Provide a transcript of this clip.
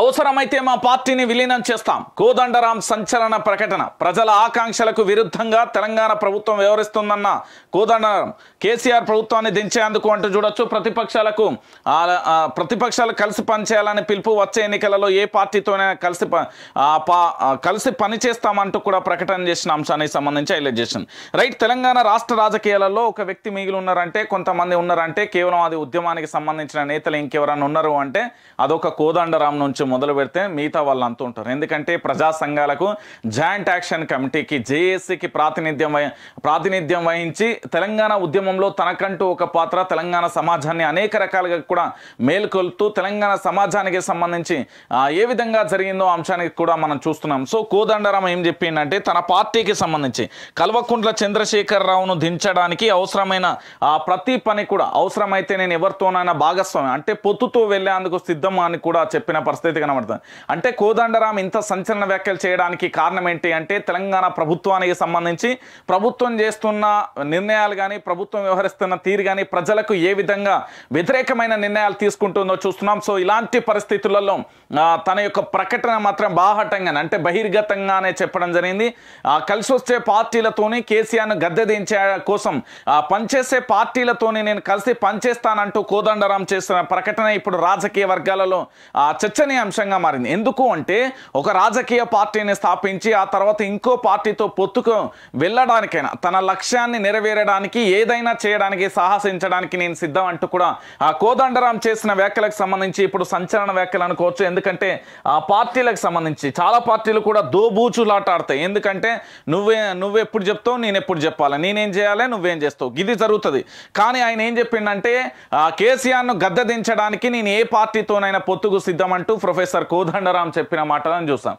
అవసరమైతే మా పార్టీని విలీనం చేస్తాం కోదండరాం సంచలన ప్రకటన ప్రజల ఆకాంక్షలకు విరుద్ధంగా తెలంగాణ ప్రభుత్వం వ్యవహరిస్తుందన్న కోదండరాం కేసీఆర్ ప్రభుత్వాన్ని దించేందుకు అంటూ చూడొచ్చు ప్రతిపక్షాలకు ప్రతిపక్షాలు కలిసి పనిచేయాలని పిలుపు వచ్చే ఎన్నికలలో ఏ పార్టీతోనైనా కలిసి కలిసి పనిచేస్తామంటూ కూడా ప్రకటన చేసిన అంశానికి సంబంధించి హైలైట్ చేసింది రైట్ తెలంగాణ రాష్ట్ర రాజకీయాలలో ఒక వ్యక్తి మిగిలి ఉన్నారంటే కొంతమంది ఉన్నారంటే కేవలం అది ఉద్యమానికి సంబంధించిన నేతలు ఇంకెవరన్నా ఉన్నారు అంటే అదొక కోదండరాం నుంచి మొదలు పెడితే మిగతా వాళ్ళు అంత ఉంటారు ఎందుకంటే ప్రజా సంఘాలకు జాయింట్ యాక్షన్ కమిటీకి జేఏసీకి ప్రాతినిధ్యం ప్రాతినిధ్యం వహించి తెలంగాణ ఉద్యమంలో తనకంటూ ఒక పాత్ర తెలంగాణ సమాజాన్ని అనేక రకాలుగా కూడా మేల్కొల్తూ తెలంగాణ సమాజానికి సంబంధించి ఏ విధంగా జరిగిందో అంశానికి కూడా మనం చూస్తున్నాం సో కోదండరామ ఏం చెప్పిందంటే తన పార్టీకి సంబంధించి కల్వకుంట్ల చంద్రశేఖరరావును దించడానికి అవసరమైన ప్రతి పని కూడా అవసరమైతే నేను ఎవరితోనైనా భాగస్వామి అంటే పొత్తుతో వెళ్ళేందుకు సిద్ధం అని కూడా చెప్పిన పరిస్థితి పరిస్థితి కనబడుతుంది అంటే కోదండరాం ఇంత సంచలన వ్యాఖ్యలు చేయడానికి కారణం ఏంటి అంటే తెలంగాణ ప్రభుత్వానికి సంబంధించి ప్రభుత్వం చేస్తున్న నిర్ణయాలు కానీ ప్రభుత్వం వ్యవహరిస్తున్న తీరు కానీ ప్రజలకు ఏ విధంగా వ్యతిరేకమైన నిర్ణయాలు తీసుకుంటుందో చూస్తున్నాం సో ఇలాంటి పరిస్థితులలో తన యొక్క ప్రకటన మాత్రం బాహటంగానే అంటే బహిర్గతంగానే చెప్పడం జరిగింది కలిసి వచ్చే పార్టీలతోని కేసీఆర్ను గద్దెదించే కోసం పనిచేసే పార్టీలతోని నేను కలిసి పనిచేస్తానంటూ కోదండరాం చేసిన ప్రకటన ఇప్పుడు రాజకీయ వర్గాలలో చర్చని అంశంగా మారింది ఎందుకు అంటే ఒక రాజకీయ పార్టీని స్థాపించి ఆ తర్వాత ఇంకో పార్టీతో పొత్తుకు వెళ్ళడానికైనా తన లక్ష్యాన్ని నెరవేరడానికి ఏదైనా చేయడానికి సాహసించడానికి నేను సిద్ధం అంటూ కూడా ఆ కోదండరాం చేసిన వ్యాఖ్యలకు సంబంధించి ఇప్పుడు సంచలన వ్యాఖ్యలు అనుకోవచ్చు ఎందుకంటే ఆ పార్టీలకు సంబంధించి చాలా పార్టీలు కూడా దోబూచులాటాడతాయి ఎందుకంటే నువ్వే నువ్వెప్పుడు చెప్తావు నేను ఎప్పుడు చెప్పాలి నేనేం చేయాలి నువ్వేం చేస్తావు ఇది జరుగుతుంది కానీ ఆయన ఏం చెప్పిండంటే కేసీఆర్ను గద్ద దించడానికి నేను ఏ పార్టీతోనైనా పొత్తుకు సిద్ధం అంటూ ప్రొఫెసర్ కోదండరాం చెప్పిన మాటలను చూస్తాం